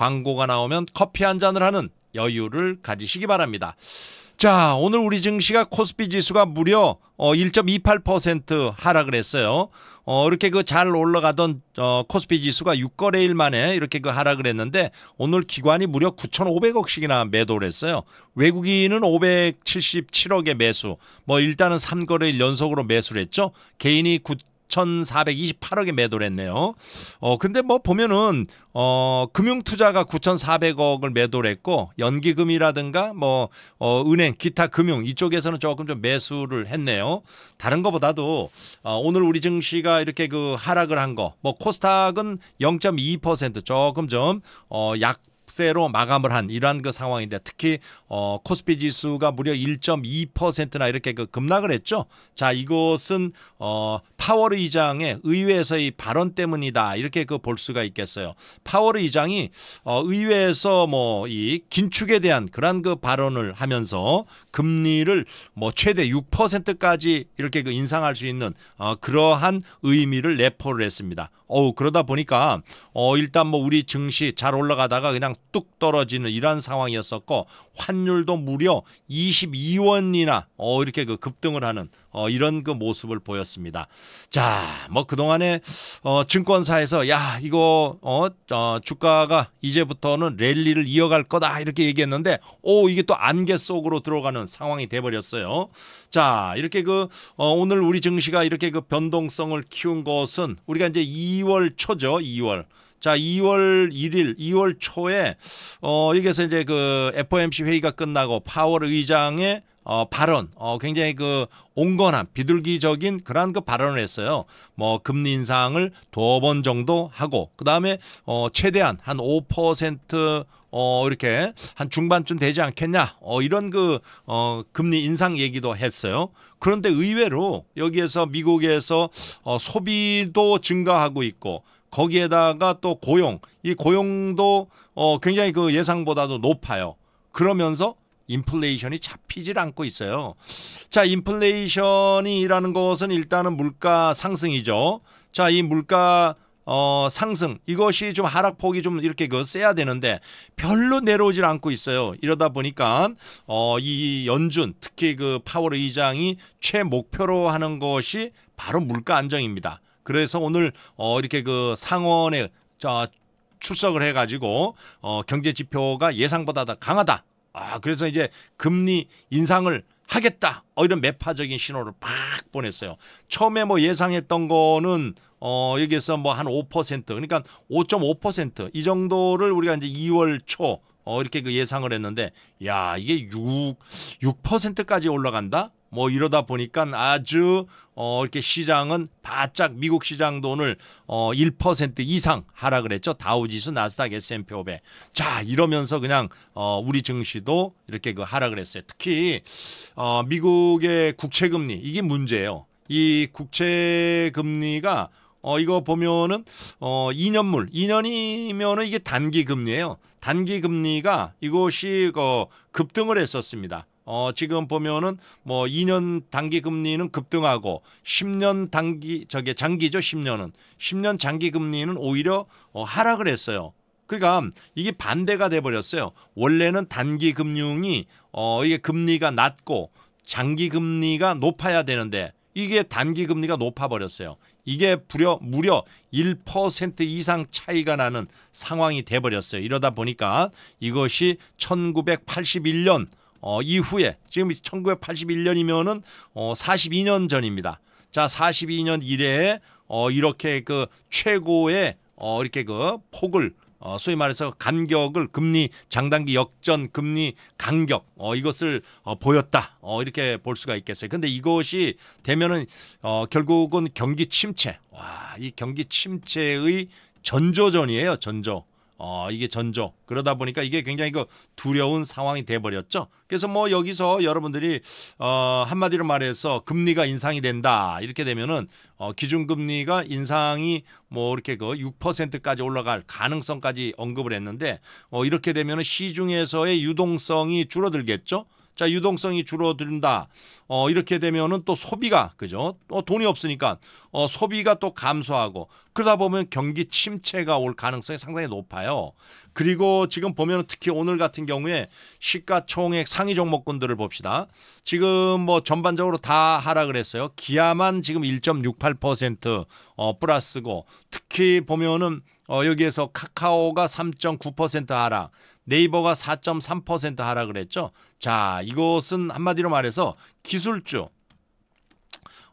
광고가 나오면 커피 한 잔을 하는 여유를 가지시기 바랍니다. 자, 오늘 우리 증시가 코스피 지수가 무려 1.28% 어, 하락을 했어요. 어, 이렇게 그 잘 올라가던 어, 코스피 지수가 6거래일 만에 이렇게 그 하락을 했는데 오늘 기관이 무려 9,500억씩이나 매도를 했어요. 외국인은 577억의 매수. 뭐 일단은 3거래일 연속으로 매수를 했죠. 개인이 9,428억에 매도를 했네요. 어, 근데 뭐 보면은, 어, 금융투자가 9,400억을 매도를 했고, 연기금이라든가 뭐, 어, 은행, 기타 금융 이쪽에서는 조금 좀 매수를 했네요. 다른 거보다도, 어, 오늘 우리 증시가 이렇게 그 하락을 한 거, 뭐 코스닥은 0.2% 조금 좀, 어, 약 약세로 마감을 한 이러한 그 상황인데 특히 어, 코스피 지수가 무려 1.2%나 이렇게 그 급락을 했죠. 자 이것은 어, 파월 의장의 의회에서의 발언 때문이다 이렇게 그 볼 수가 있겠어요. 파월 의장이 어, 의회에서 뭐 이 긴축에 대한 그런 그 발언을 하면서 금리를 뭐 최대 6%까지 이렇게 그 인상할 수 있는 어, 그러한 의미를 내포를 했습니다. 어우 그러다 보니까 어 일단 뭐 우리 증시 잘 올라가다가 그냥 뚝 떨어지는 이러한 상황이었었고 환율도 무려 22원이나 어, 이렇게 그 급등을 하는 어, 이런 그 모습을 보였습니다. 자, 뭐 그동안에 어, 증권사에서 야, 이거 어, 어, 주가가 이제부터는 랠리를 이어갈 거다 이렇게 얘기했는데 오, 이게 또 안개 속으로 들어가는 상황이 돼 버렸어요. 자, 이렇게 그 어, 오늘 우리 증시가 이렇게 그 변동성을 키운 것은 우리가 이제 2월 초죠. 2월 자, 2월 1일, 2월 초에 어 여기서 이제 그 FOMC 회의가 끝나고 파월 의장의 어, 발언, 어, 굉장히 그 온건한 비둘기적인 그러한 그 발언을 했어요. 뭐 금리 인상을 두 번 정도 하고 그 다음에 어, 최대한 한 5% 어, 이렇게 한 중반쯤 되지 않겠냐 어, 이런 그 어, 금리 인상 얘기도 했어요. 그런데 의외로 여기에서 미국에서 어, 소비도 증가하고 있고 거기에다가 또 고용 이 고용도 어 굉장히 그 예상보다도 높아요. 그러면서 인플레이션이 잡히질 않고 있어요. 자, 인플레이션이라는 것은 일단은 물가 상승이죠. 자, 이 물가 어, 상승 이것이 좀 하락폭이 좀 이렇게 그 세야 되는데 별로 내려오질 않고 있어요. 이러다 보니까 어, 이 연준 특히 그 파월 의장이 최목표로 하는 것이 바로 물가 안정입니다. 그래서 오늘 어 이렇게 그 상원에 자 출석을 해가지고 어 경제 지표가 예상보다 더 강하다. 아 그래서 이제 금리 인상을 하겠다. 어, 이런 매파적인 신호를 팍 보냈어요. 처음에 뭐 예상했던 거는 어, 여기에서 뭐 한 5% 그러니까 5.5%이 정도를 우리가 이제 2월 초 어, 이렇게 그 예상을 했는데 야, 이게 6 6%까지 올라간다? 뭐 이러다 보니까 아주 어 이렇게 시장은 바짝 미국 시장 돈을 어1% 이상 하락을 했죠. 다우지수, 나스닥, S&P 500. 자, 이러면서 그냥 어 우리 증시도 이렇게 그 하락을 했어요. 특히 어 미국의 국채 금리 이게 문제예요. 이 국채 금리가 어 이거 보면은 어 2년물 2년이면은 이게 단기 금리예요. 단기 금리가 이것이 그 급등을 했었습니다. 어, 지금 보면은 뭐 2년 단기 금리는 급등하고 10년 단기 저게 장기죠 10년은 10년 장기 금리는 오히려 어, 하락을 했어요. 그러니까 이게 반대가 돼 버렸어요. 원래는 단기 금융이 어 이게 금리가 낮고 장기 금리가 높아야 되는데 이게 단기 금리가 높아 버렸어요. 이게 무려 무려 1% 이상 차이가 나는 상황이 돼 버렸어요. 이러다 보니까 이것이 1981년 어, 이후에 지금 1981년이면은 어, 42년 전입니다. 자, 42년 이래에 어, 이렇게 그 최고의 어, 이렇게 그 폭을 어, 소위 말해서 간격을 금리 장단기 역전 금리 간격 어, 이것을 어, 보였다 어, 이렇게 볼 수가 있겠어요. 근데 이것이 되면은 어, 결국은 경기 침체 와이 경기 침체의 전조전이에요 전조 어, 이게 전조. 그러다 보니까 이게 굉장히 그 두려운 상황이 돼버렸죠. 그래서 뭐 여기서 여러분들이 어, 한마디로 말해서 금리가 인상이 된다. 이렇게 되면은 어, 기준금리가 인상이 뭐 이렇게 그 6%까지 올라갈 가능성까지 언급을 했는데 어, 이렇게 되면은 시중에서의 유동성이 줄어들겠죠. 자 유동성이 줄어든다. 어 이렇게 되면은 또 소비가 그죠? 어 돈이 없으니까 어 소비가 또 감소하고 그러다 보면 경기 침체가 올 가능성이 상당히 높아요. 그리고 지금 보면 특히 오늘 같은 경우에 시가총액 상위 종목군들을 봅시다. 지금 뭐 전반적으로 다 하라 그랬어요. 기아만 지금 1.68%어 플러스고 특히 보면은 어 여기에서 카카오가 3.9% 하락. 네이버가 4.3% 하락을 했죠. 자, 이것은 한마디로 말해서 기술주.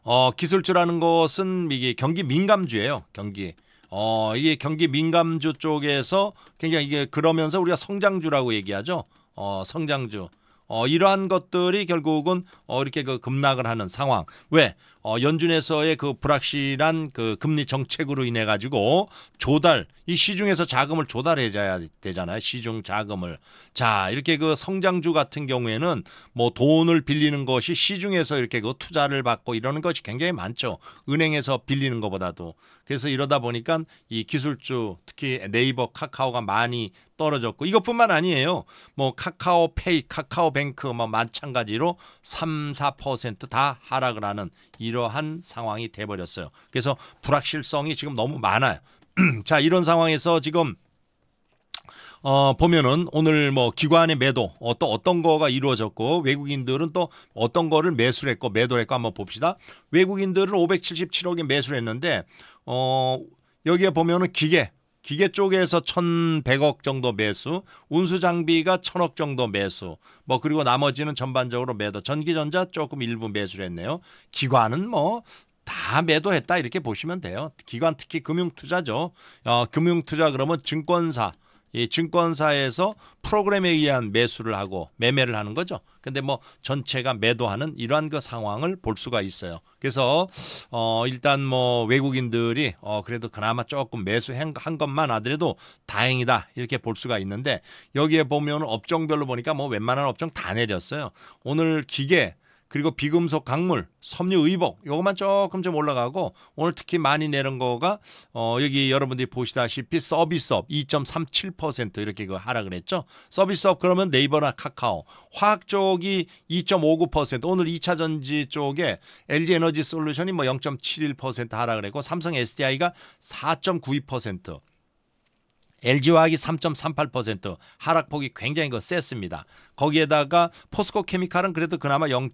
어, 기술주라는 것은 이게 경기 민감주예요. 경기. 어, 이게 경기 민감주 쪽에서 굉장히 이게 그러면서 우리가 성장주라고 얘기하죠. 어, 성장주. 어, 이러한 것들이 결국은 어, 이렇게 그 급락을 하는 상황. 왜? 어, 연준에서의 그 불확실한 그 금리 정책으로 인해 가지고 조달 이 시중에서 자금을 조달해줘야 되잖아요 시중 자금을 자 이렇게 그 성장주 같은 경우에는 뭐 돈을 빌리는 것이 시중에서 이렇게 그 투자를 받고 이러는 것이 굉장히 많죠 은행에서 빌리는 것보다도 그래서 이러다 보니까 이 기술주 특히 네이버 카카오가 많이 떨어졌고 이것뿐만 아니에요. 뭐 카카오페이, 카카오뱅크 뭐 마찬가지로 3, 4%다 하락을 하는 이런 이러한 상황이 돼버렸어요. 그래서 불확실성이 지금 너무 많아요. 자 이런 상황에서 지금 어, 보면은 오늘 뭐 기관의 매도 어, 또 어떤 거가 이루어졌고 외국인들은 또 어떤 거를 매수를 했고 매도를 했고 한번 봅시다. 외국인들은 577억에 매수를 했는데 어, 여기에 보면은 기계 기계 쪽에서 1,100억 정도 매수, 운수 장비가 1,000억 정도 매수, 뭐 그리고 나머지는 전반적으로 매도. 전기전자 조금 일부 매수를 했네요. 기관은 뭐 다 매도했다 이렇게 보시면 돼요. 기관 특히 금융투자죠. 어, 금융투자 그러면 증권사, 이 증권사에서 프로그램에 의한 매수를 하고 매매를 하는 거죠. 근데 뭐 전체가 매도하는 이러한 그 상황을 볼 수가 있어요. 그래서 어 일단 뭐 외국인들이 어 그래도 그나마 조금 매수한 것만 하더라도 다행이다 이렇게 볼 수가 있는데 여기에 보면 업종별로 보니까 뭐 웬만한 업종 다 내렸어요. 오늘 기계 그리고 비금속 강물, 섬유 의복 요것만 조금 좀 올라가고 오늘 특히 많이 내는 거가 어 여기 여러분들이 보시다시피 서비스업 2.37% 이렇게 그 하락을 했죠. 서비스업 그러면 네이버나 카카오, 화학 쪽이 2.59% 오늘 2차 전지 쪽에 LG 에너지 솔루션이 뭐 0.71% 하락을 했고 삼성 SDI가 4.92% LG화학이 3.38% 하락폭이 굉장히 그 셌습니다. 거기에다가 포스코케미칼은 그래도 그나마 0.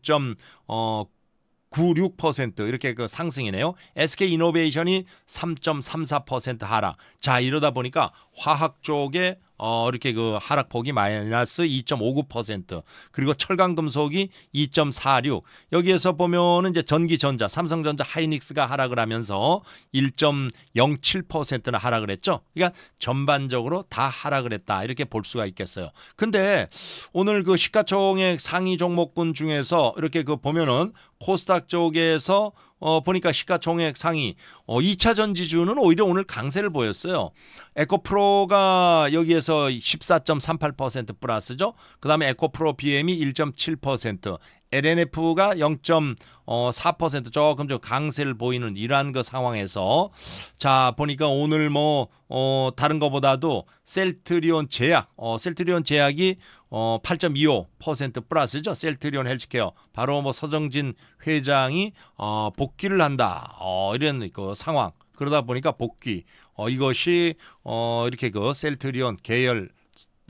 어96% 이렇게 그 상승이네요. SK 이노베이션이 3.34% 하락. 자, 이러다 보니까 화학 쪽에 어, 이렇게 그 하락폭이 마이너스 2.59% 그리고 철강금속이 2.46 여기에서 보면은 이제 전기전자 삼성전자 하이닉스가 하락을 하면서 1.07%나 하락을 했죠. 그러니까 전반적으로 다 하락을 했다 이렇게 볼 수가 있겠어요. 근데 오늘 그 시가총액 상위 종목군 중에서 이렇게 그 보면은 코스닥 쪽에서 어, 보니까 시가총액 상위 어, 2차 전지주는 오히려 오늘 강세를 보였어요. 에코프로가 여기에서 14.38% 플러스죠. 그 다음에 에코프로 BM이 1.7%, LNF가 0.4% 어, 조금 좀 강세를 보이는 이러한 그 상황에서 자 보니까 오늘 뭐 어, 다른 것보다도 셀트리온 제약, 어, 셀트리온 제약이 어, 8.25% 플러스죠. 셀트리온 헬스케어. 바로 뭐 서정진 회장이 어, 복귀를 한다. 어, 이런 그 상황. 그러다 보니까 복귀. 어, 이것이 어, 이렇게 그 셀트리온 계열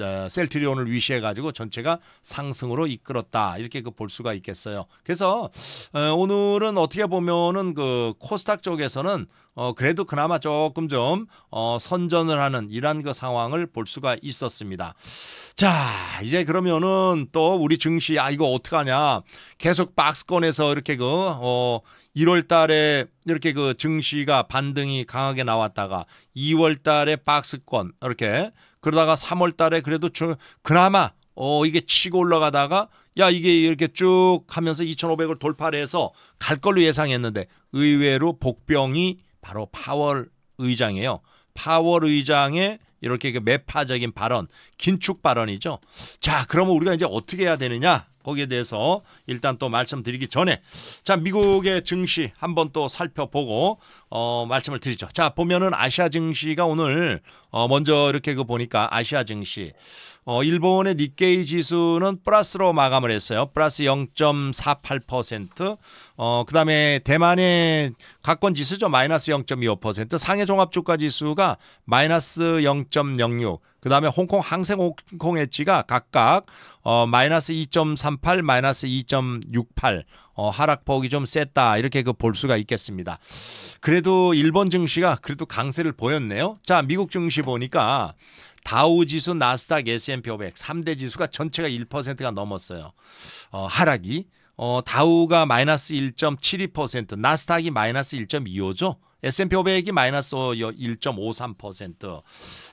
어, 셀트리온을 위시해 가지고 전체가 상승으로 이끌었다 이렇게 그 볼 수가 있겠어요. 그래서 어, 오늘은 어떻게 보면은 그 코스닥 쪽에서는 어, 그래도 그나마 조금 좀 어, 선전을 하는 이런그 상황을 볼 수가 있었습니다. 자 이제 그러면은 또 우리 증시 아 이거 어떡하냐 계속 박스권에서 이렇게 그 어, 1월 달에 이렇게 그 증시가 반등이 강하게 나왔다가 2월 달에 박스권 이렇게 그러다가 3월 달에 그래도 저 그나마 어 이게 치고 올라가다가 야 이게 이렇게 쭉 하면서 2,500을 돌파를 해서 갈 걸로 예상했는데 의외로 복병이 바로 파월 의장이에요. 파월 의장의 이렇게 그 매파적인 발언, 긴축 발언이죠. 자, 그러면 우리가 이제 어떻게 해야 되느냐? 거기에 대해서 일단 또 말씀드리기 전에 자 미국의 증시 한번 또 살펴보고 어 말씀을 드리죠. 자 보면은 아시아 증시가 오늘 어 먼저 이렇게 그 보니까 아시아 증시 어 일본의 니케이 지수는 플러스로 마감을 했어요. 플러스 0.48%. 어, 그다음에 대만의 가권 지수죠. 마이너스 0.25%, 상해 종합 주가 지수가 마이너스 0.06. 그다음에 홍콩 항생 홍콩 엣지가 각각 어 마이너스 2.38, 마이너스 2.68 어, 하락폭이 좀 셌다 이렇게 그 볼 수가 있겠습니다. 그래도 일본 증시가 그래도 강세를 보였네요. 자 미국 증시 보니까 다우지수, 나스닥, S&P 500 3대 지수가 전체가 1%가 넘었어요. 어, 하락이 어, 다우가 마이너스 1.72%, 나스닥이 마이너스 1.25죠. S&P 500이 마이너스 1.53%. 어,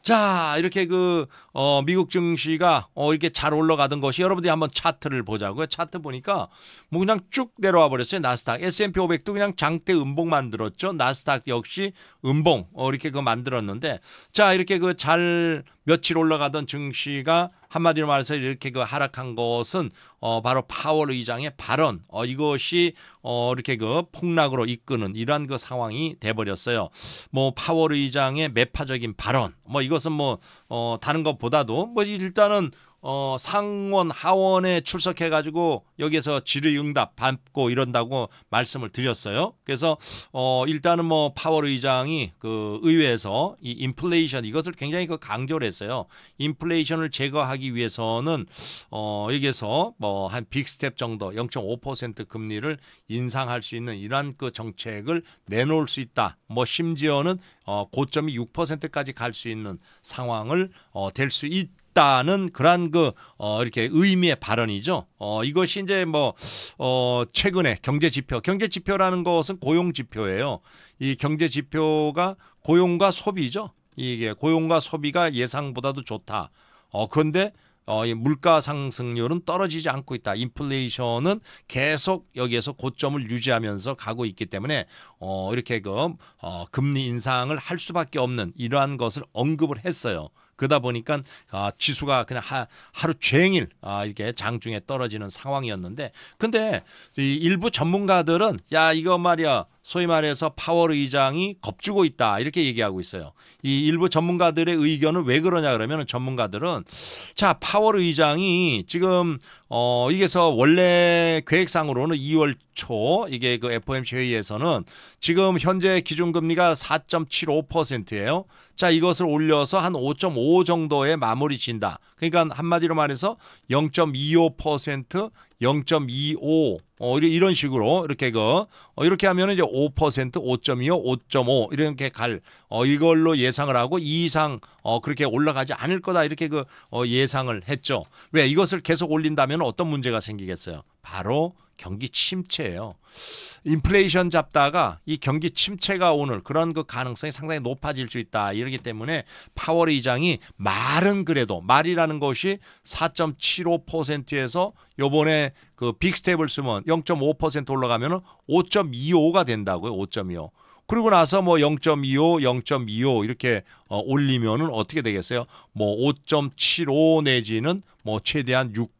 자, 이렇게 그, 어, 미국 증시가, 어, 이렇게 잘 올라가던 것이 여러분들이 한번 차트를 보자고요. 차트 보니까 뭐 그냥 쭉 내려와 버렸어요. 나스닥. S&P 500도 그냥 장대 음봉 만들었죠. 나스닥 역시 음봉, 어, 이렇게 그 만들었는데 자, 이렇게 그 잘 며칠 올라가던 증시가 한마디로 말해서 이렇게 그 하락한 것은 어, 바로 파월 의장의 발언 어, 이것이 어, 이렇게 그 폭락으로 이끄는 이러한 그 상황이 돼버렸어요. 뭐 파월 의장의 매파적인 발언 뭐 이것은 뭐 어, 다른 것보다도 뭐 일단은 어, 상원 하원에 출석해 가지고 여기에서 질의응답 받고 이런다고 말씀을 드렸어요. 그래서 어, 일단은 뭐 파월 의장이 그 의회에서 이 인플레이션 이것을 굉장히 그 강조를 했어요. 인플레이션을 제거하기 위해서는 어, 여기에서 뭐 어, 한 빅스텝 정도 0.5% 금리를 인상할 수 있는 이러한 그 정책을 내놓을 수 있다. 뭐 심지어는 어, 고점이 6%까지 갈 수 있는 상황을 어, 될수 있. 있다는 그러한 그 어, 이렇게 의미의 발언이죠. 어, 이것이 이제 뭐 어, 최근에 경제 지표, 경제 지표라는 것은 고용 지표예요. 이 경제 지표가 고용과 소비죠. 이게 고용과 소비가 예상보다도 좋다. 어, 그런데 어, 물가 상승률은 떨어지지 않고 있다. 인플레이션은 계속 여기에서 고점을 유지하면서 가고 있기 때문에 어, 이렇게 그 어, 금리 인상을 할 수밖에 없는 이러한 것을 언급을 했어요. 그러다 보니까 아, 지수가 그냥 하, 하루 종일 아, 이렇게 장중에 떨어지는 상황이었는데 근데 이 일부 전문가들은 야 이거 말이야 소위 말해서 파월 의장이 겁주고 있다 이렇게 얘기하고 있어요. 이 일부 전문가들의 의견은 왜 그러냐 그러면 전문가들은 자 파월 의장이 지금 어 이게서 원래 계획상으로는 2월 초 이게 그 FOMC 회의에서는 지금 현재 기준금리가 4.75%예요. 자 이것을 올려서 한 5.5 정도에 마무리 진다. 그러니까 한마디로 말해서 0.25% 0.25 어, 이런 식으로 이렇게 그 어, 이렇게 하면 이제 5% 5.25 5.5 이렇게 갈 어, 이걸로 예상을 하고 이상 어, 그렇게 올라가지 않을 거다 이렇게 그 어, 예상을 했죠. 왜 이것을 계속 올린다면 어떤 문제가 생기겠어요? 바로 경기 침체예요. 인플레이션 잡다가 이 경기 침체가 오늘 그런 그 가능성이 상당히 높아질 수 있다. 이러기 때문에 파월 의장이 말은 그래도 말이라는 것이 4.75%에서 요번에 그 빅스텝을 쓰면 0.5%올라가면 5.25가 된다고요. 5.25. 그리고 나서 뭐 0.25, 0.25 이렇게 어, 올리면은 어떻게 되겠어요? 뭐 5.75 내지는 뭐 최대한 6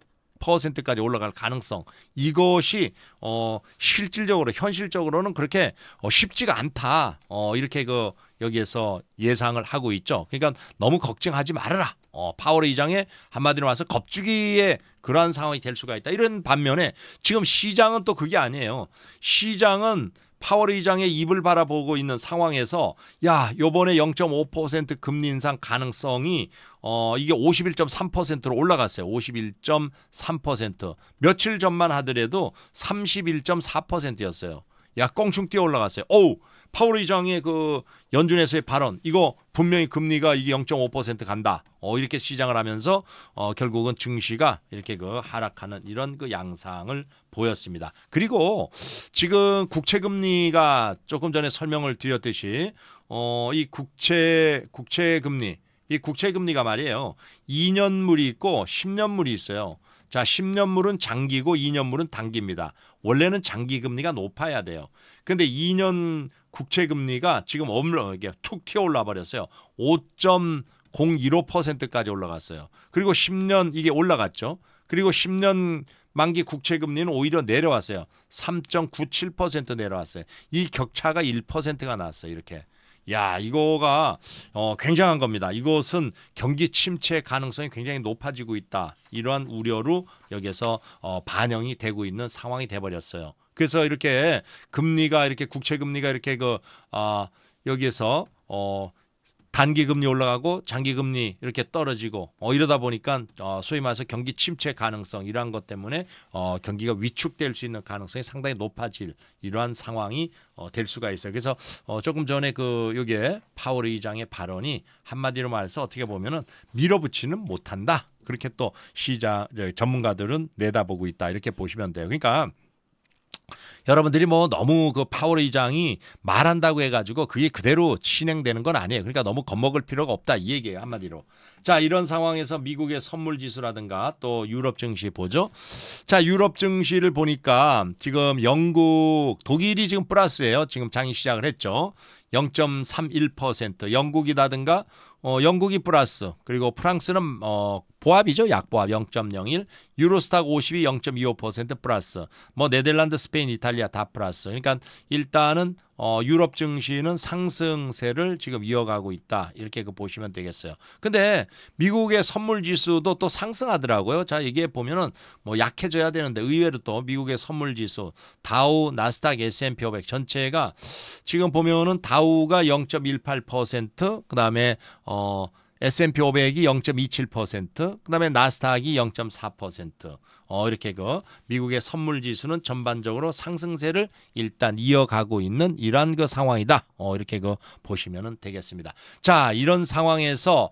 퍼센트까지 올라갈 가능성 이것이 어 실질적으로 현실적으로는 그렇게 어 쉽지가 않다. 어 이렇게 그 여기에서 예상을 하고 있죠. 그러니까 너무 걱정하지 말아라. 어, 파월 의장의 한마디로 와서 겁주기에 그러한 상황이 될 수가 있다. 이런 반면에 지금 시장은 또 그게 아니에요. 시장은 파월 의장의 입을 바라보고 있는 상황에서 야 요번에 0.5% 금리 인상 가능성이 어 이게 51.3%로 올라갔어요. 51.3% 며칠 전만 하더라도 31.4%였어요. 야 껑충 뛰어 올라갔어요. 오우 파월 의장의 그 연준에서의 발언 이거 분명히 금리가 이게 0.5% 간다. 어 이렇게 시장을 하면서 어 결국은 증시가 이렇게 그 하락하는 이런 그 양상을 보였습니다. 그리고 지금 국채 금리가 조금 전에 설명을 드렸듯이 어 이 국채 국채 금리 이 국채 금리가 말이에요. 2년물이 있고 10년물이 있어요. 자, 10년물은 장기고 2년물은 단기입니다. 원래는 장기 금리가 높아야 돼요. 근데 2년 국채 금리가 지금 엄청 이게 툭 튀어 올라 버렸어요. 5.015%까지 올라갔어요. 그리고 10년 이게 올라갔죠. 그리고 10년 만기 국채 금리는 오히려 내려왔어요. 3.97% 내려왔어요. 이 격차가 1%가 나왔어요. 이렇게. 야, 이거가 어, 굉장한 겁니다. 이것은 경기 침체 가능성이 굉장히 높아지고 있다. 이러한 우려로 여기에서 어, 반영이 되고 있는 상황이 돼 버렸어요. 그래서 이렇게 금리가 이렇게 국채 금리가 이렇게 그 아, 여기에서 어 단기 금리 올라가고 장기 금리 이렇게 떨어지고 어 이러다 보니까 어 소위 말해서 경기 침체 가능성 이러한 것 때문에 어 경기가 위축될 수 있는 가능성이 상당히 높아질 이러한 상황이 어 될 수가 있어요. 그래서 어 조금 전에 그 여기에 파월 의장의 발언이 한마디로 말해서 어떻게 보면은 밀어붙이는 못한다. 그렇게 또 시장 전문가들은 내다보고 있다 이렇게 보시면 돼요. 그러니까 여러분들이 뭐 너무 그 파워레이장이 말한다고 해가지고 그게 그대로 진행되는 건 아니에요. 그러니까 너무 겁먹을 필요가 없다 이 얘기예요 한마디로. 자 이런 상황에서 미국의 선물 지수라든가 또 유럽 증시 보죠. 자 유럽 증시를 보니까 지금 영국, 독일이 지금 플러스예요. 지금 장이 시작을 했죠. 0 3 1 영국이라든가 어, 영국이 플러스 그리고 프랑스는 어, 보합이죠. 약보합 0.01, 유로스탁 52 0.25% 플러스, 뭐 네덜란드, 스페인, 이탈리아 다 플러스. 그러니까 일단은 어, 유럽 증시는 상승세를 지금 이어가고 있다. 이렇게 그 보시면 되겠어요. 근데 미국의 선물 지수도 또 상승하더라고요. 자, 이게 보면은 뭐 약해져야 되는데 의외로 또 미국의 선물 지수 다우, 나스닥, S&P 500 전체가 지금 보면은 다우가 0.18%, 그다음에 어 S&P 500이 0.27%, 그다음에 나스닥이 0.4%, 어, 이렇게 그 미국의 선물 지수는 전반적으로 상승세를 일단 이어가고 있는 이러한 그 상황이다. 어, 이렇게 그보시면 되겠습니다. 자, 이런 상황에서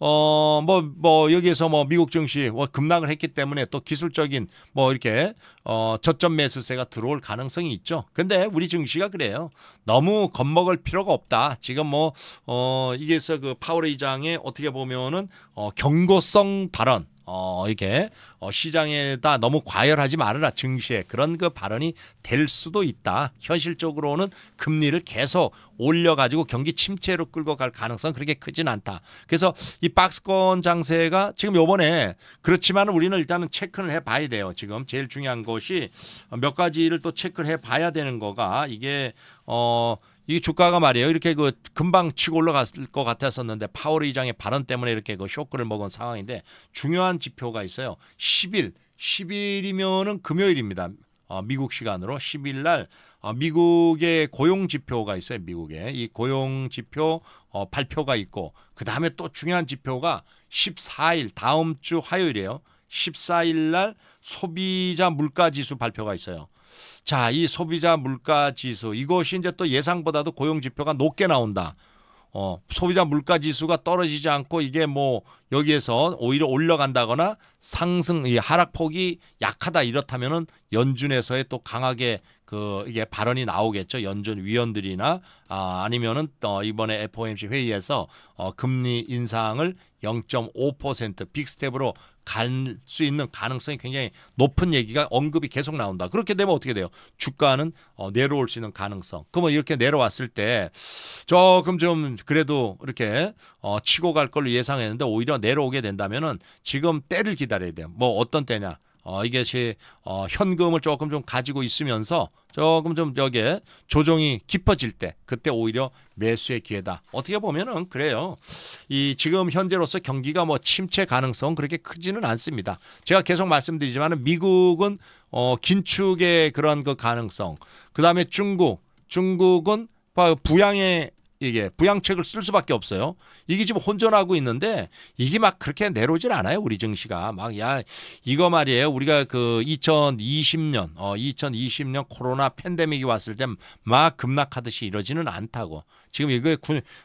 어, 뭐, 뭐, 여기에서 뭐 미국 증시 뭐 급락을 했기 때문에 또 기술적인 뭐 이렇게 어, 저점 매수세가 들어올 가능성이 있죠. 근데 우리 증시가 그래요. 너무 겁먹을 필요가 없다. 지금 뭐, 어, 이게서 그 파월 의장의 어떻게 보면은 어, 경고성 발언 어, 이렇게 어, 시장에다 너무 과열하지 말아라 증시에 그런 그 발언이 될 수도 있다. 현실적으로는 금리를 계속 올려가지고 경기 침체로 끌고 갈 가능성 그렇게 크진 않다. 그래서 이 박스권 장세가 지금 요번에 그렇지만 우리는 일단은 체크를 해봐야 돼요. 지금 제일 중요한 것이 몇 가지를 또 체크를 해봐야 되는 거가 이게 어이 주가가 말이에요. 이렇게 그 금방 치고 올라갔을 것 같았었는데 파월 의장의 발언 때문에 이렇게 그 쇼크를 먹은 상황인데 중요한 지표가 있어요. 10일, 10일이면은 금요일입니다. 어, 미국 시간으로 10일 날 어, 미국의 고용 지표가 있어요. 미국의 이 고용 지표 어, 발표가 있고 그 다음에 또 중요한 지표가 14일 다음 주 화요일이에요. 14일 날 소비자 물가 지수 발표가 있어요. 자, 이 소비자 물가 지수 이것이 이제 또 예상보다도 고용 지표가 높게 나온다. 어, 소비자 물가 지수가 떨어지지 않고 이게 뭐 여기에서 오히려 올라간다거나 상승 이 하락폭이 약하다 이렇다면은 연준에서의 또 강하게 그 이게 발언이 나오겠죠. 연준 위원들이나 아, 아니면은 또 이번에 FOMC 회의에서 어, 금리 인상을 0.5% 빅스텝으로 갈수 있는 가능성이 굉장히 높은 얘기가 언급이 계속 나온다. 그렇게 되면 어떻게 돼요? 주가는 어, 내려올 수 있는 가능성. 그러면 이렇게 내려왔을 때 조금 좀 그래도 이렇게 어, 치고 갈 걸로 예상했는데 오히려 내려오게 된다면은 지금 때를 기다려야 돼요. 뭐 어떤 때냐? 어, 이것이 어, 현금을 조금 좀 가지고 있으면서 조금 좀 여기에 조정이 깊어질 때 그때 오히려 매수의 기회다. 어떻게 보면은 그래요. 이 지금 현재로서 경기가 뭐 침체 가능성 그렇게 크지는 않습니다. 제가 계속 말씀드리지만 미국은 어, 긴축의 그런 그 가능성. 그다음에 중국, 중국은 부양의 이게 예, 부양책을 쓸 수밖에 없어요. 이게 지금 혼전하고 있는데 이게 막 그렇게 내려오질 않아요. 우리 증시가 막 야 이거 말이에요. 우리가 그 2020년 어 2020년 코로나 팬데믹이 왔을 때 막 급락하듯이 이러지는 않다고 지금 이게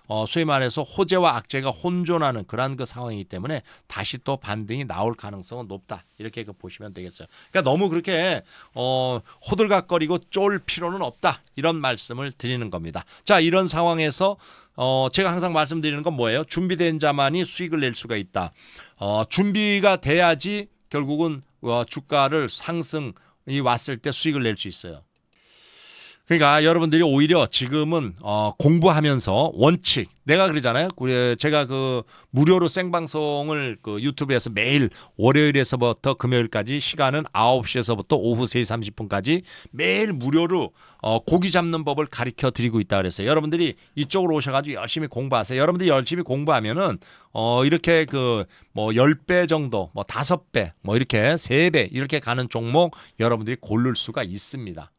어, 소위 말해서 호재와 악재가 혼존하는 그러한 그 상황이기 때문에 다시 또 반등이 나올 가능성은 높다 이렇게 그 보시면 되겠어요. 그러니까 너무 그렇게 어 호들갑거리고 쫄 필요는 없다 이런 말씀을 드리는 겁니다. 자 이런 상황에서 따라서 어 제가 항상 말씀드리는 건 뭐예요? 준비된 자만이 수익을 낼 수가 있다. 어 준비가 돼야지 결국은 어, 주가를 상승이 왔을 때 수익을 낼 수 있어요. 그러니까 여러분들이 오히려 지금은 어, 공부하면서 원칙 내가 그러잖아요. 제가 그 무료로 생방송을 그 유튜브에서 매일 월요일에서부터 금요일까지 시간은 9시에서부터 오후 3시 30분까지 매일 무료로 어, 고기 잡는 법을 가르쳐 드리고 있다 그랬어요 여러분들이 이쪽으로 오셔가지고 열심히 공부하세요. 여러분들이 열심히 공부하면은 어, 이렇게 그 뭐 10배 정도 뭐 5배 뭐 이렇게 3배 이렇게 가는 종목 여러분들이 고를 수가 있습니다.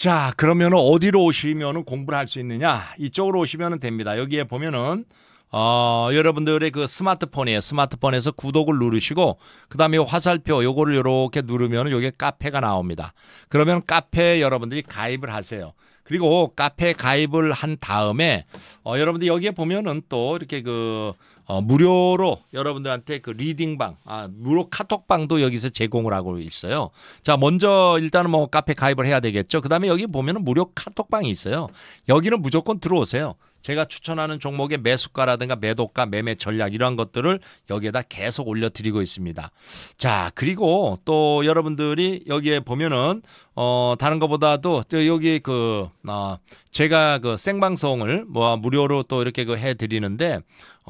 자, 그러면 어디로 오시면 공부를 할 수 있느냐? 이쪽으로 오시면 됩니다. 여기에 보면은 어, 여러분들의 그 스마트폰이에요. 스마트폰에서 구독을 누르시고 그다음에 화살표 요거를 요렇게 누르면 요게 카페가 나옵니다. 그러면 카페에 여러분들이 가입을 하세요. 그리고 카페 가입을 한 다음에 어, 여러분들 여기에 보면은 또 이렇게 그 어, 무료로 여러분들한테 그 리딩방, 아, 무료 카톡방도 여기서 제공을 하고 있어요. 자, 먼저 일단은 뭐 카페 가입을 해야 되겠죠. 그 다음에 여기 보면은 무료 카톡방이 있어요. 여기는 무조건 들어오세요. 제가 추천하는 종목의 매수가라든가 매도가, 매매 전략 이런 것들을 여기에다 계속 올려드리고 있습니다. 자, 그리고 또 여러분들이 여기에 보면은 어, 다른 것보다도 또 여기 그, 어, 제가 그 생방송을 뭐 무료로 또 이렇게 그 해드리는데,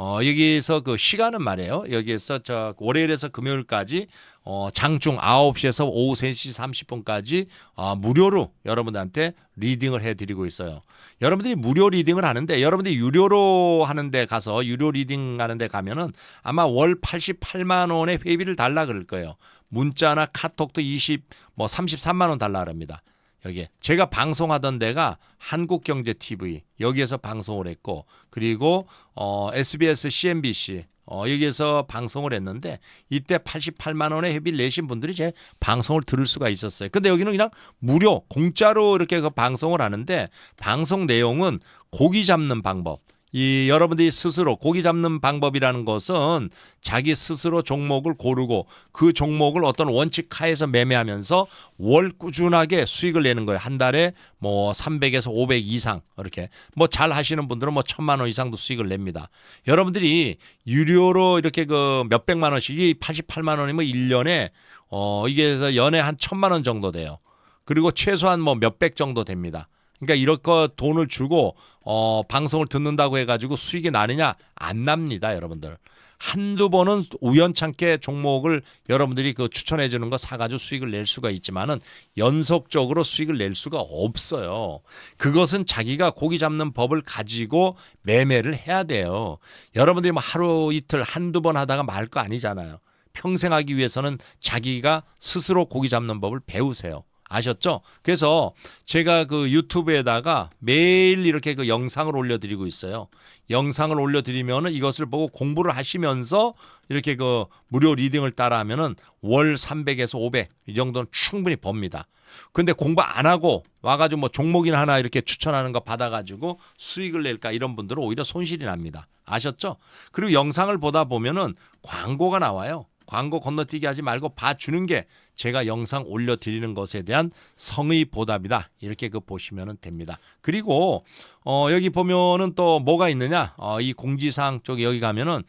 어, 여기에서 그 시간은 말이에요. 여기에서 저 월요일에서 금요일까지 어, 장중 9시에서 오후 3시 30분까지 어, 무료로 여러분들한테 리딩을 해드리고 있어요. 여러분들이 무료 리딩을 하는데 여러분들이 유료로 하는데 가서 유료 리딩 하는데 가면은 아마 월 88만 원의 회비를 달라 그럴 거예요. 문자나 카톡도 20, 뭐 33만 원 달라 그럽니다. 여기에 제가 방송하던 데가 한국경제TV 여기에서 방송을 했고 그리고 어, SBS, CNBC 어, 여기에서 방송을 했는데 이때 88만 원의 회비를 내신 분들이 제 방송을 들을 수가 있었어요. 근데 여기는 그냥 무료 공짜로 이렇게 그 방송을 하는데 방송 내용은 고기 잡는 방법 이 여러분들이 스스로 고기 잡는 방법이라는 것은 자기 스스로 종목을 고르고 그 종목을 어떤 원칙 하에서 매매하면서 월 꾸준하게 수익을 내는 거예요. 한 달에 뭐 300에서 500 이상 이렇게 뭐 잘 하시는 분들은 뭐 천만 원 이상도 수익을 냅니다. 여러분들이 유료로 이렇게 그 몇백만 원씩이 88만 원이면 1년에 어 이게 연에 한 천만 원 정도 돼요. 그리고 최소한 뭐 몇백 정도 됩니다. 그러니까 이렇게 돈을 주고 어, 방송을 듣는다고 해가지고 수익이 나느냐 안 납니다, 여러분들. 한두 번은 우연찮게 종목을 여러분들이 그 추천해 주는 거 사가지고 수익을 낼 수가 있지만은 연속적으로 수익을 낼 수가 없어요. 그것은 자기가 고기 잡는 법을 가지고 매매를 해야 돼요. 여러분들이 뭐 하루 이틀 한두 번 하다가 말 거 아니잖아요. 평생 하기 위해서는 자기가 스스로 고기 잡는 법을 배우세요. 아셨죠? 그래서 제가 그 유튜브에다가 매일 이렇게 그 영상을 올려드리고 있어요. 영상을 올려드리면 이것을 보고 공부를 하시면서 이렇게 그 무료 리딩을 따라하면은 월 300에서 500 이 정도는 충분히 법니다. 근데 공부 안 하고 와가지고 뭐 종목이나 하나 이렇게 추천하는 거 받아가지고 수익을 낼까 이런 분들은 오히려 손실이 납니다. 아셨죠? 그리고 영상을 보다 보면은 광고가 나와요. 광고 건너뛰기 하지 말고 봐주는 게 제가 영상 올려드리는 것에 대한 성의 보답이다. 이렇게 그 보시면 됩니다. 그리고 어, 여기 보면은 또 뭐가 있느냐? 어, 이 공지사항 쪽에 여기 가면은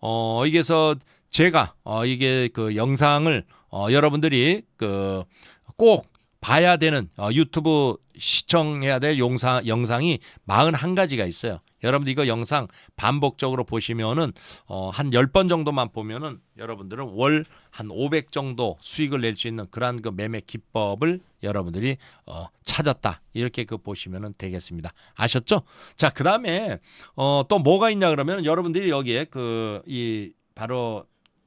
어, 여기에서 제가 어, 이게 그 영상을 어, 여러분들이 그 꼭 봐야 되는 어, 유튜브 시청해야 될 영상, 영상이 41가지가 있어요. 여러분들 이거 영상 반복적으로 보시면은 어, 한 10번 정도만 보면은 여러분들은 월 한 500 정도 수익을 낼 수 있는 그러한 그 매매 기법을 여러분들이 어, 찾았다. 이렇게 그 보시면은 되겠습니다. 아셨죠? 자, 그다음에 어, 또 뭐가 있냐 그러면 여러분들이 여기에 그 이 바로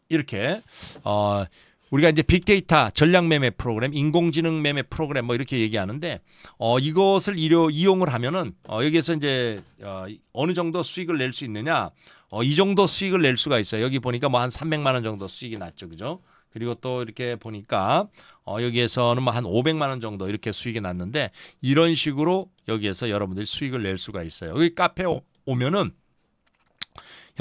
이렇게 어 우리가 이제 빅데이터 전략 매매 프로그램, 인공지능 매매 프로그램 뭐 이렇게 얘기하는데 어 이것을 이료, 이용을 하면은 어 여기에서 이제 어, 어느 정도 수익을 낼 수 있느냐? 어 이 정도 수익을 낼 수가 있어요. 여기 보니까 뭐 한 300만 원 정도 수익이 났죠. 그죠? 그리고 또 이렇게 보니까 어 여기에서는 뭐 한 500만 원 정도 이렇게 수익이 났는데 이런 식으로 여기에서 여러분들이 수익을 낼 수가 있어요. 여기 카페 오면은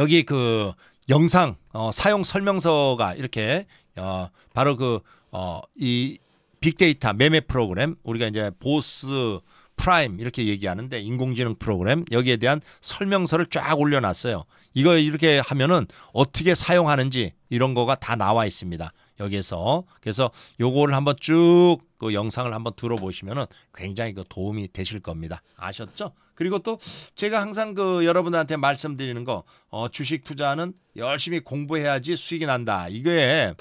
여기 그 영상 어, 사용 설명서가 이렇게 어, 바로 그, 어, 이 빅데이터 매매 프로그램, 우리가 이제 보스 프라임 이렇게 얘기하는데 인공지능 프로그램 여기에 대한 설명서를 쫙 올려놨어요. 이거 이렇게 하면은 어떻게 사용하는지 이런 거가 다 나와 있습니다. 여기에서 그래서 요거를 한번 쭉 그 영상을 한번 들어보시면은 굉장히 그 도움이 되실 겁니다. 아셨죠? 그리고 또 제가 항상 그 여러분들한테 말씀드리는 거 어, 주식 투자는 열심히 공부해야지 수익이 난다. 이게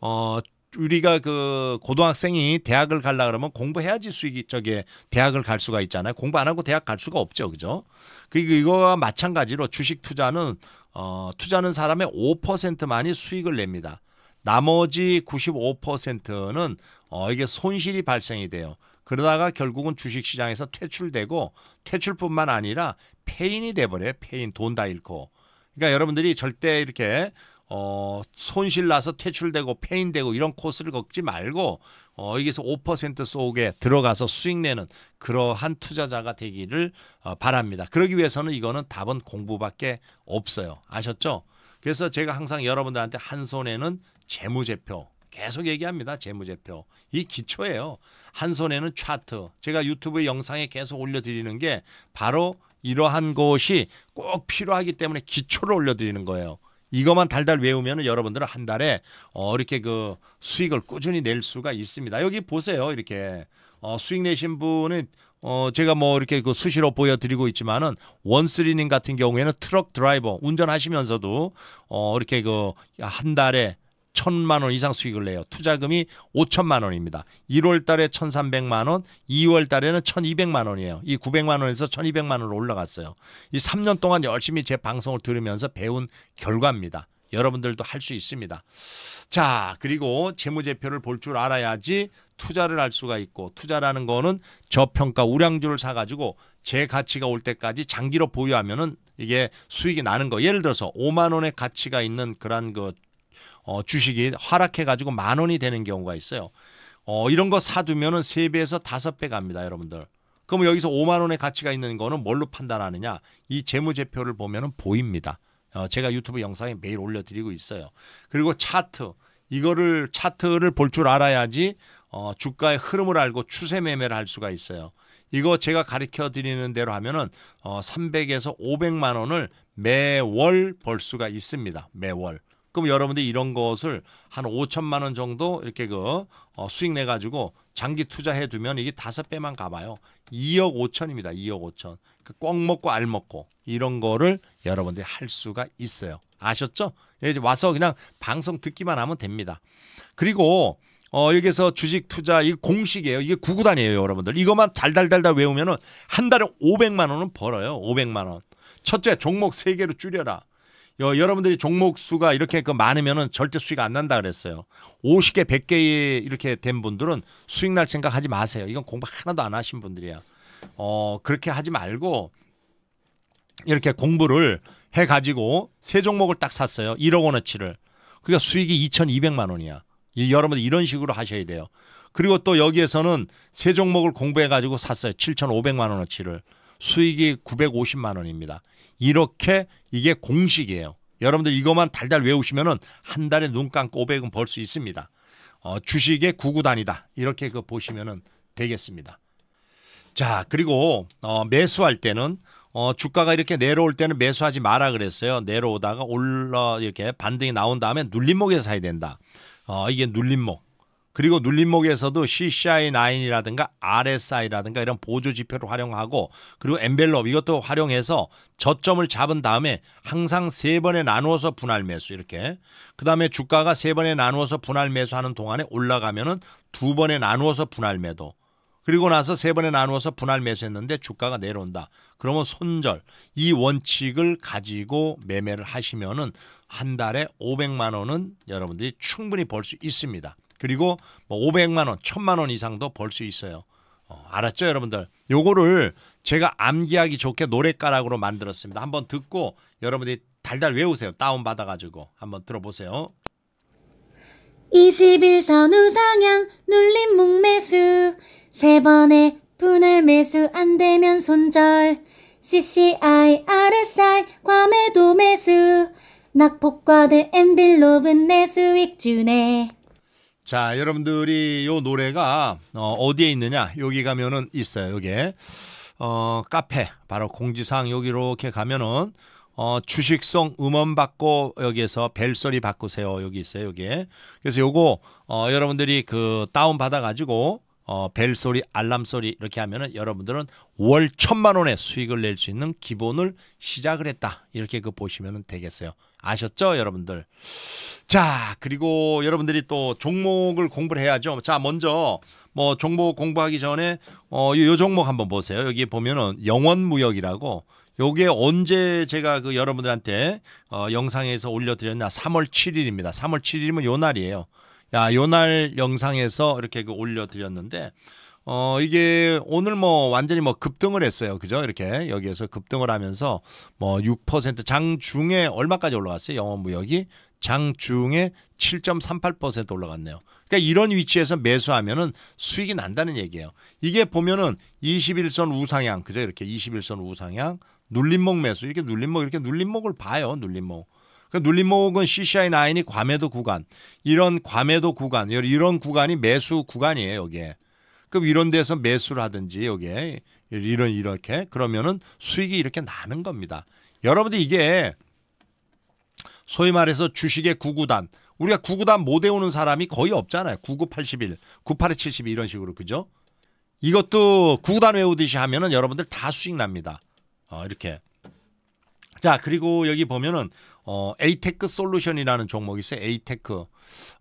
어 우리가 그 고등학생이 대학을 갈라 그러면 공부해야지 수익이 저게 대학을 갈 수가 있잖아요. 공부 안 하고 대학 갈 수가 없죠. 그죠? 그리고 그 이거와 마찬가지로 주식 투자는 어, 투자는 사람의 5%만이 수익을 냅니다. 나머지 95%는 어, 이게 손실이 발생이 돼요. 그러다가 결국은 주식시장에서 퇴출되고 퇴출뿐만 아니라 폐인이 돼버려요. 폐인 돈 다 잃고. 그러니까 여러분들이 절대 이렇게 어, 손실 나서 퇴출되고 폐인되고 이런 코스를 걷지 말고 어, 여기서 5% 속에 들어가서 수익 내는 그러한 투자자가 되기를 어, 바랍니다. 그러기 위해서는 이거는 답은 공부밖에 없어요. 아셨죠? 그래서 제가 항상 여러분들한테 한 손에는 재무제표 계속 얘기합니다. 재무제표. 이 기초예요. 한 손에는 차트. 제가 유튜브 영상에 계속 올려드리는 게 바로 이러한 것이 꼭 필요하기 때문에 기초를 올려드리는 거예요. 이것만 달달 외우면 여러분들은 한 달에 어, 이렇게 그 수익을 꾸준히 낼 수가 있습니다. 여기 보세요. 이렇게 어, 수익 내신 분은 어, 제가 뭐 이렇게 그 수시로 보여드리고 있지만은 원스리님 같은 경우에는 트럭 드라이버 운전하시면서도 어, 이렇게 그 한 달에 1 천만 원 이상 수익을 내요. 투자금이 5천만 원입니다. 1월 달에 1,300만 원, 2월 달에는 1,200만 원이에요. 이 900만 원에서 1,200만 원으로 올라갔어요. 이 3년 동안 열심히 제 방송을 들으면서 배운 결과입니다. 여러분들도 할 수 있습니다. 자, 그리고 재무제표를 볼 줄 알아야지 투자를 할 수가 있고 투자라는 거는 저평가 우량주를 사가지고 제 가치가 올 때까지 장기로 보유하면은 이게 수익이 나는 거. 예를 들어서 5만 원의 가치가 있는 그런 그 어, 주식이 하락해가지고 만 원이 되는 경우가 있어요. 어, 이런 거사두면 3배에서 5배 갑니다, 여러분들. 그럼 여기서 5만 원의 가치가 있는 거는 뭘로 판단하느냐? 이 재무제표를 보면 보입니다. 어, 제가 유튜브 영상에 매일 올려드리고 있어요. 그리고 차트 이거를 차트를 볼 줄 알아야지 어, 주가의 흐름을 알고 추세 매매를 할 수가 있어요. 이거 제가 가르쳐 드리는 대로 하면은 어, 300에서 500만 원을 매월 벌 수가 있습니다. 매월. 그럼 여러분들이 이런 것을 한 5천만 원 정도 이렇게 그 어, 수익 내 가지고 장기 투자해 두면 이게 다섯 배만 가봐요. 2억 5천입니다. 2억 5천. 그꽝 먹고 알 먹고 이런 거를 여러분들이 할 수가 있어요. 아셨죠? 예, 이제 와서 그냥 방송 듣기만 하면 됩니다. 그리고 어, 여기서 주식 투자 이 공식이에요. 이게 구구단이에요, 여러분들. 이것만 달달달달 외우면은 한 달에 500만 원은 벌어요. 500만 원. 첫째, 종목 세개로 줄여라. 여러분들이 종목 수가 이렇게 그 많으면은 절대 수익 안 난다 그랬어요. 50개, 100개 이렇게 된 분들은 수익 날 생각 하지 마세요. 이건 공부 하나도 안 하신 분들이야. 어, 그렇게 하지 말고 이렇게 공부를 해 가지고 세 종목을 딱 샀어요. 1억 원어치를. 그러니까 수익이 2,200만 원이야. 여러분들 이런 식으로 하셔야 돼요. 그리고 또 여기에서는 세 종목을 공부해 가지고 샀어요. 7,500만 원어치를. 수익이 950만 원입니다. 이렇게 이게 공식이에요. 여러분들 이것만 달달 외우시면은 한 달에 눈 감고 500은 벌 수 있습니다. 어, 주식의 구구단이다. 이렇게 그 보시면은 되겠습니다. 자, 그리고 어, 매수할 때는 어, 주가가 이렇게 내려올 때는 매수하지 마라 그랬어요. 내려오다가 올라 이렇게 반등이 나온 다음에 눌림목에서 사야 된다. 어, 이게 눌림목. 그리고 눌림목에서도 CCI9이라든가 RSI라든가 이런 보조 지표를 활용하고 그리고 엠벨롭 이것도 활용해서 저점을 잡은 다음에 항상 세 번에 나누어서 분할 매수 이렇게 그 다음에 주가가 세 번에 나누어서 분할 매수하는 동안에 올라가면은 두 번에 나누어서 분할 매도 그리고 나서 세 번에 나누어서 분할 매수했는데 주가가 내려온다. 그러면 손절 이 원칙을 가지고 매매를 하시면은 한 달에 500만 원은 여러분들이 충분히 벌 수 있습니다. 그리고 뭐 500만 원, 1000만 원 이상도 벌 수 있어요. 어, 알았죠, 여러분들? 요거를 제가 암기하기 좋게 노래가락으로 만들었습니다. 한번 듣고 여러분들이 달달 외우세요. 다운 받아 가지고 한번 들어보세요. 21선 우상향 눌림 목매수 세 번의 분할 매수 안 되면 손절 CCI, RSI, 과매도 매수 낙폭과대 엠빌로브내 수익 주네 자, 여러분들이 요 노래가 어, 디에 있느냐? 여기 가면은 있어요. 여기 어, 카페 바로 공지사항 여기 이렇게 가면은 어, 주식성 음원 받고 여기에서 벨소리 바꾸세요. 여기 있어요. 여기에. 그래서 요거 어, 여러분들이 그 다운 받아 가지고 어, 벨소리 알람소리 이렇게 하면은 여러분들은 월 천만 원의 수익을 낼 수 있는 기본을 시작을 했다. 이렇게 그 보시면 되겠어요. 아셨죠, 여러분들? 자, 그리고 여러분들이 또 종목을 공부를 해야죠. 자, 먼저 뭐 종목 공부하기 전에 어, 요, 요 종목 한번 보세요. 여기 보면은 영원무역이라고 요게 언제 제가 그 여러분들한테 어, 영상에서 올려드렸냐? 3월 7일입니다. 3월 7일이면 요 날이에요. 야, 요 날 영상에서 이렇게 그 올려드렸는데 어, 이게 오늘 뭐 완전히 뭐 급등을 했어요. 그죠? 이렇게 여기에서 급등을 하면서 뭐 6% 장중에 얼마까지 올라왔어요? 영업 무역이 장중에 7.38% 올라갔네요. 그러니까 이런 위치에서 매수하면은 수익이 난다는 얘기예요. 이게 보면은 21선 우상향 그죠? 이렇게 21선 우상향 눌림목 매수 이렇게 눌림목 이렇게 눌림목을 봐요. 눌림목. 그 눌림목은 CCI9이 과매도 구간 이런 과매도 구간 이런 구간이 매수 구간이에요. 여기에. 그 이런 데서 매수를 하든지 여기에 이런 이렇게 그러면은 수익이 이렇게 나는 겁니다. 여러분들 이게 소위 말해서 주식의 구구단 우리가 구구단 못 외우는 사람이 거의 없잖아요. 9981, 98272 이런 식으로 그죠? 이것도 구구단 외우듯이 하면은 여러분들 다 수익 납니다. 어, 이렇게. 자, 그리고 여기 보면은 어, 에이테크 솔루션이라는 종목이 있어요. 에이테크.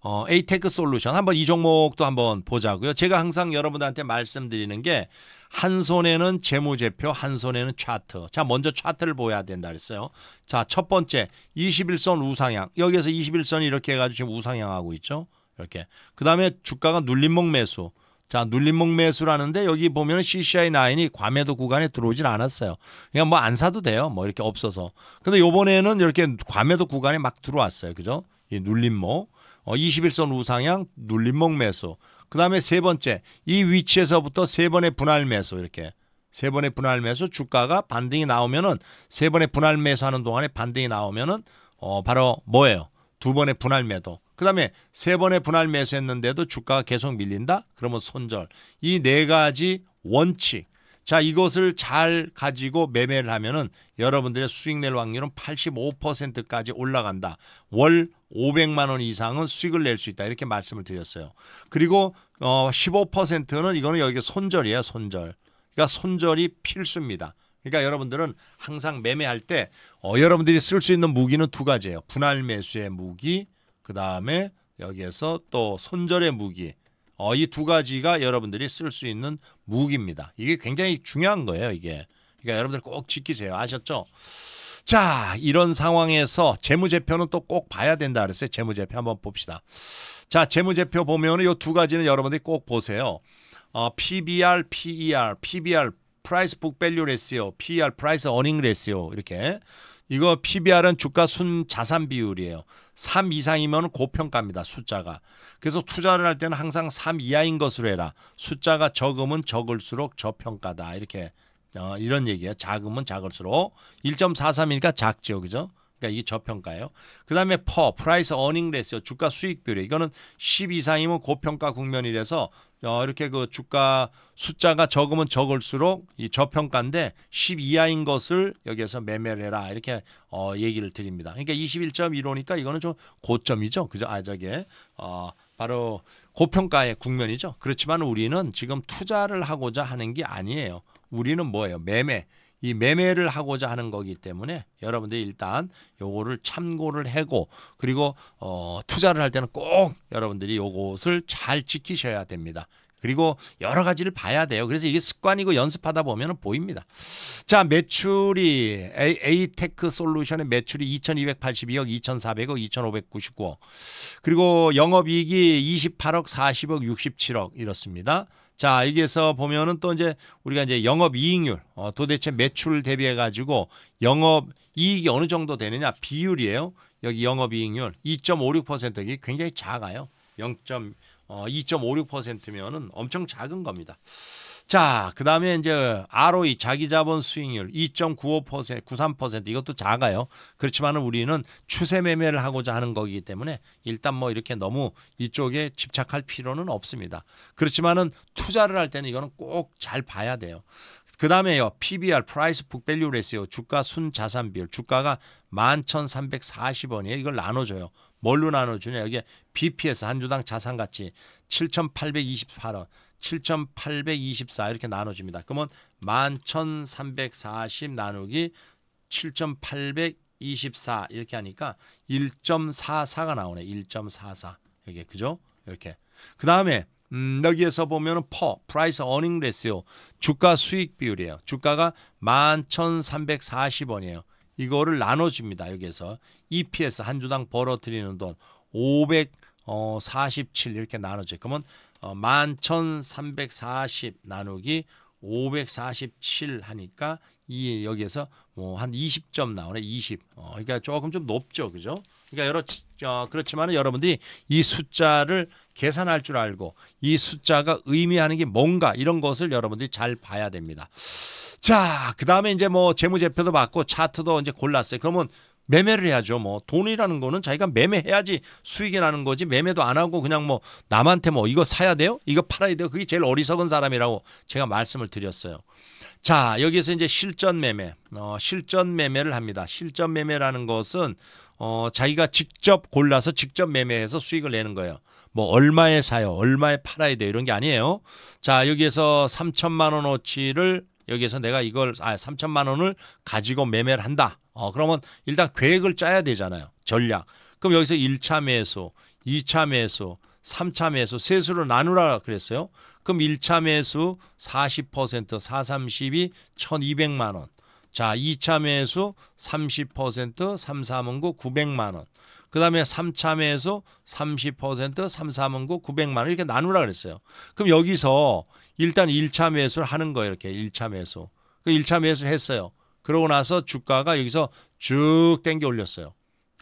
어, 에이테크 솔루션. 한번 이 종목도 한번 보자고요. 제가 항상 여러분들한테 말씀드리는 게 한 손에는 재무제표, 한 손에는 차트. 자, 먼저 차트를 보여야 된다 그랬어요. 자, 첫 번째 21선 우상향. 여기에서 21선이 이렇게 해 가지고 지금 우상향하고 있죠. 이렇게. 그다음에 주가가 눌림목 매수. 자, 눌림목 매수라는데 여기 보면 CCI9이 과매도 구간에 들어오질 않았어요. 그냥 뭐 안 사도 돼요. 뭐 이렇게 없어서. 근데 요번에는 이렇게 과매도 구간에 막 들어왔어요. 그죠? 이 눌림목. 어, 21선 우상향 눌림목 매수. 그다음에 세 번째. 이 위치에서부터 세 번의 분할 매수 이렇게. 세 번의 분할 매수 주가가 반등이 나오면은 세 번의 분할 매수하는 동안에 반등이 나오면은 어 바로 뭐예요? 두 번의 분할 매도. 그 다음에 세 번의 분할 매수했는데도 주가가 계속 밀린다? 그러면 손절. 이 네 가지 원칙. 자, 이것을 잘 가지고 매매를 하면은 여러분들의 수익 낼 확률은 85%까지 올라간다. 월 500만 원 이상은 수익을 낼 수 있다. 이렇게 말씀을 드렸어요. 그리고 어 15%는 이거는 여기 손절이에요, 손절. 그러니까 손절이 필수입니다. 그러니까 여러분들은 항상 매매할 때 어, 여러분들이 쓸 수 있는 무기는 두 가지예요. 분할 매수의 무기, 그 다음에 여기에서 또 손절의 무기 어, 이 두 가지가 여러분들이 쓸 수 있는 무기입니다. 이게 굉장히 중요한 거예요. 이게 그러니까 여러분들 꼭 지키세요. 아셨죠? 자 이런 상황에서 재무제표는 또 꼭 봐야 된다 그랬어요. 재무제표 한번 봅시다. 자 재무제표 보면이 두 가지는 여러분들이 꼭 보세요. 어, PBR, PER, PBR price book value ratio, PER price earning ratio 이렇게 이거 PBR은 주가 순 자산 비율이에요. 3 이상이면 고평가입니다. 숫자가. 그래서 투자를 할 때는 항상 3 이하인 것으로 해라. 숫자가 적으면 적을수록 저평가다. 이렇게 어, 이런 얘기예요. 작으면 작을수록 1.43이니까 작죠. 그죠? 그러니까 이게 저평가예요. 그다음에 퍼 프라이스 어닝 레이스요. 주가 수익 비율. 이거는 10 이상이면 고평가 국면이라서 어, 이렇게 그 주가 숫자가 적으면 적을수록 이 저평가인데 10 이하인 것을 여기에서 매매를 해라 이렇게 어, 얘기를 드립니다. 그러니까 21.15니까 이거는 좀 고점이죠. 그죠? 아 저게 어, 바로 고평가의 국면이죠. 그렇지만 우리는 지금 투자를 하고자 하는 게 아니에요. 우리는 뭐예요? 매매. 이 매매를 하고자 하는 거기 때문에 여러분들이 일단 요거를 참고를 하고 그리고 어, 투자를 할 때는 꼭 여러분들이 요것을 잘 지키셔야 됩니다. 그리고 여러 가지를 봐야 돼요. 그래서 이게 습관이고 연습하다 보면 보입니다. 자, 매출이 에이테크 솔루션의 매출이 2282억, 2400억, 2599억. 그리고 영업 이익이 28억, 40억, 67억 이렇습니다. 자, 여기에서 보면은 또 이제 우리가 이제 영업 이익률, 어, 도대체 매출 대비해 가지고 영업 이익이 어느 정도 되느냐 비율이에요. 여기 영업 이익률 2.56% 이게 굉장히 작아요. 0. 어, 2.56%면은 엄청 작은 겁니다. 자, 그 다음에 이제 ROE 자기자본 수익률 2.95% 93% 이것도 작아요. 그렇지만 우리는 추세 매매를 하고자 하는 거기 때문에 일단 뭐 이렇게 너무 이쪽에 집착할 필요는 없습니다. 그렇지만은 투자를 할 때는 이거는 꼭 잘 봐야 돼요. 그 다음에요. PBR, Price Book Value Ratio, 주가 순자산 비율, 주가가 11,340원이에요. 이걸 나눠줘요. 뭘로 나눠주냐. 여기 BPS 한 주당 자산 가치 7,828원. 7,824 이렇게 나눠집니다. 그러면 11,340 나누기 7,824 이렇게 하니까 1.44가 나오네. 1.44 여기 그죠? 이렇게 그 다음에 음, 여기에서 보면은 퍼 프라이스 어닝 레시오 주가 수익 비율이에요. 주가가 11,340원이에요. 이거를 나눠줍니다. 여기에서 EPS 한 주당 벌어들이는 돈 547 이렇게 나눠져. 그러면 어, 11,340 나누기 547 하니까 이 여기에서 뭐한 20점 나오네 20. 어, 그러니까 조금 좀 높죠, 그죠? 그러니까 여러 어, 그렇지만 여러분들이 이 숫자를 계산할 줄 알고 이 숫자가 의미하는 게 뭔가 이런 것을 여러분들이 잘 봐야 됩니다. 자, 그 다음에 이제 뭐 재무제표도 봤고 차트도 이제 골랐어요. 그러면 매매를 해야죠. 뭐 돈이라는 거는 자기가 매매해야지 수익이 나는 거지 매매도 안 하고 그냥 뭐 남한테 뭐 이거 사야 돼요? 이거 팔아야 돼요? 그게 제일 어리석은 사람이라고 제가 말씀을 드렸어요. 자 여기서 이제 실전 매매, 어, 실전 매매를 합니다. 실전 매매라는 것은 어, 자기가 직접 골라서 직접 매매해서 수익을 내는 거예요. 뭐 얼마에 사요, 얼마에 팔아야 돼요 이런 게 아니에요. 자 여기에서 3천만 원어치를 여기에서 내가 이걸 아 3천만 원을 가지고 매매를 한다. 어 그러면 일단 계획을 짜야 되잖아요. 전략. 그럼 여기서 1차 매수, 2차 매수, 3차 매수 세수로 나누라 그랬어요. 그럼 1차 매수 40% 432 1200만 원. 자, 2차 매수 30% 339 900만 원. 그다음에 3차 매수 30% 339 900만 원 이렇게 나누라 그랬어요. 그럼 여기서 일단 1차 매수를 하는 거예요. 이렇게 1차 매수. 그 1차 매수를 했어요. 그러고 나서 주가가 여기서 쭉 땡겨 올렸어요.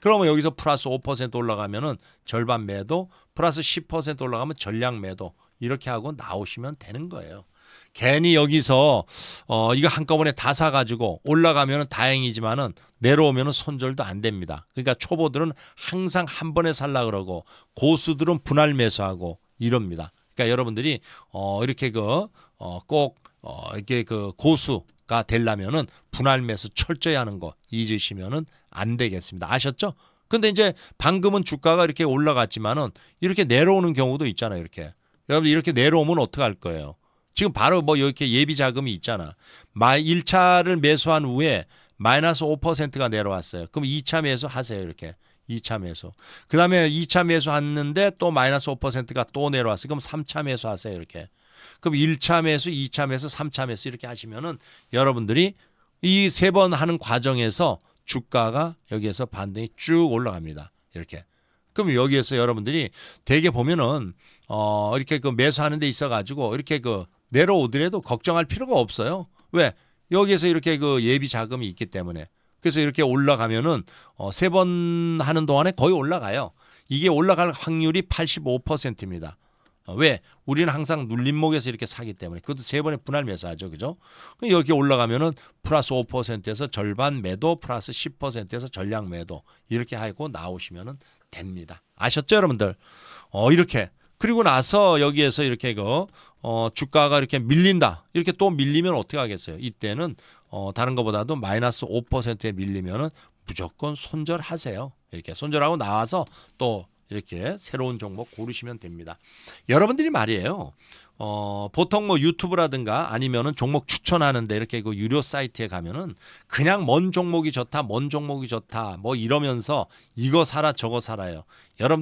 그러면 여기서 플러스 5% 올라가면은 절반 매도, 플러스 10% 올라가면 전량 매도 이렇게 하고 나오시면 되는 거예요. 괜히 여기서 어 이거 한꺼번에 다 사가지고 올라가면 다행이지만은 내려오면은 손절도 안 됩니다. 그러니까 초보들은 항상 한 번에 살라 그러고 고수들은 분할 매수하고 이럽니다. 그러니까 여러분들이 어 이렇게 그어꼭 어이게그 고수가 되려면은 분할 매수 철저히 하는 거 잊으시면은 안 되겠습니다. 아셨죠? 근데 이제 방금은 주가가 이렇게 올라갔지만은 이렇게 내려오는 경우도 있잖아요. 이렇게. 여러분 이렇게 내려오면 어떡할 거예요? 지금 바로 뭐 이렇게 예비 자금이 있잖아. 마 1차를 매수한 후에 마이너스 5%가 내려왔어요. 그럼 2차 매수 하세요. 이렇게. 2차 매수. 그 다음에 2차 매수 했는데 또 마이너스 5%가 또 내려왔어요. 그럼 3차 매수 하세요. 이렇게. 그럼 1차 매수, 2차 매수, 3차 매수 이렇게 하시면은 여러분들이 이 세 번 하는 과정에서 주가가 여기에서 반등이 쭉 올라갑니다. 이렇게. 그럼 여기에서 여러분들이 대개 보면은 어 이렇게 그 매수하는 데 있어 가지고 이렇게 그 내려오더라도 걱정할 필요가 없어요. 왜? 여기에서 이렇게 그 예비 자금이 있기 때문에. 그래서 이렇게 올라가면은 어, 세번 하는 동안에 거의 올라가요. 이게 올라갈 확률이 85%입니다. 어, 왜? 우리는 항상 눌림목에서 이렇게 사기 때문에 그것도 세 번의 분할 매수하죠. 그죠? 여기 올라가면은 플러스 5%에서 절반 매도 플러스 10%에서 전량 매도 이렇게 하고 나오시면은 됩니다. 아셨죠, 여러분들? 어, 이렇게 그리고 나서 여기에서 이렇게 그 어, 주가가 이렇게 밀린다. 이렇게 또 밀리면 어떻게 하겠어요? 이때는 어, 다른 것보다도 마이너스 5%에 밀리면 무조건 손절하세요. 이렇게 손절하고 나와서 또 이렇게 새로운 종목 고르시면 됩니다. 여러분들이 말이에요. 어, 보통 뭐 유튜브라든가 아니면은 종목 추천하는데 이렇게 그 유료 사이트에 가면은 그냥 뭔 종목이 좋다, 뭔 종목이 좋다 뭐 이러면서 이거 사라 저거 사라요.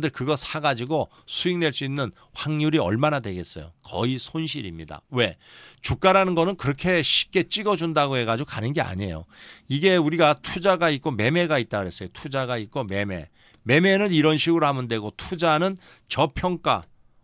여러분들 그거 사가지고 수익 낼 수 있는 확률이 얼마나 되겠어요? 거의 손실입니다. 왜? 주가라는 거는 그렇게 쉽게 찍어준다고 해가지고 가는 게 아니에요. 이게 우리가 투자가 있고 매매가 있다 그랬어요. 투자가 있고 매매. 매매는 이런 식으로 하면 되고 투자는 저평가,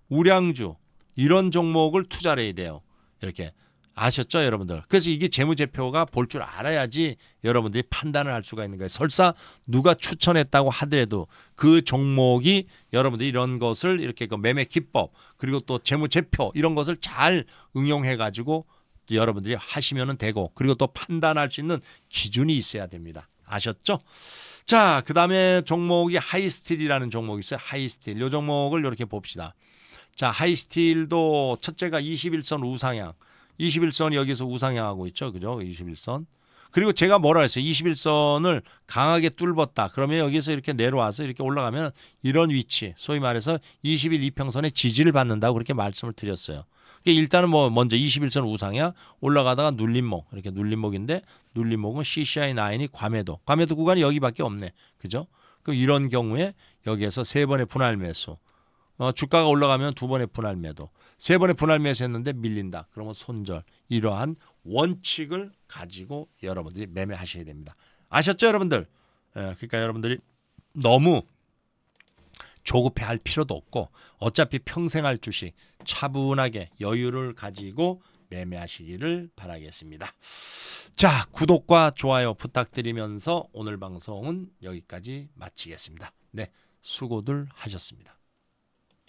우량주, 이런 종목을 투자를 해야 돼요. 이렇게 아셨죠 여러분들 그래서 이게 재무제표가 볼 줄 알아야지 여러분들이 판단을 할 수가 있는 거예요 설사 누가 추천했다고 하더라도 그 종목이 여러분들이 이런 것을 이렇게 그 매매 기법 그리고 또 재무제표 이런 것을 잘 응용해 가지고 여러분들이 하시면 되고 그리고 또 판단할 수 있는 기준이 있어야 됩니다 아셨죠 자그 다음에 종목이 하이스틸이라는 종목이 있어요 하이스틸 이 종목을 이렇게 봅시다 자, 하이스틸도 첫째가 21선 우상향. 21선 여기서 우상향하고 있죠. 그죠? 21선. 그리고 제가 뭐라 했어요? 21선을 강하게 뚫었다. 그러면 여기서 이렇게 내려와서 이렇게 올라가면 이런 위치, 소위 말해서 21 이평선의 지지를 받는다고 그렇게 말씀을 드렸어요. 그러니까 일단은 뭐 먼저 21선 우상향 올라가다가 눌림목 이렇게 눌림목인데 눌림목은 CCI9이 과매도 과매도 구간이 여기밖에 없네 그죠? 그 이런 경우에 여기에서 세 번의 분할 매수 어, 주가가 올라가면 두 번의 분할 매도, 세 번의 분할 매수 했는데 밀린다. 그러면 손절. 이러한 원칙을 가지고 여러분들이 매매하셔야 됩니다. 아셨죠, 여러분들? 예, 그러니까 여러분들이 너무 조급해 할 필요도 없고 어차피 평생 할 주식 차분하게 여유를 가지고 매매하시기를 바라겠습니다. 자, 구독과 좋아요 부탁드리면서 오늘 방송은 여기까지 마치겠습니다. 네, 수고들 하셨습니다.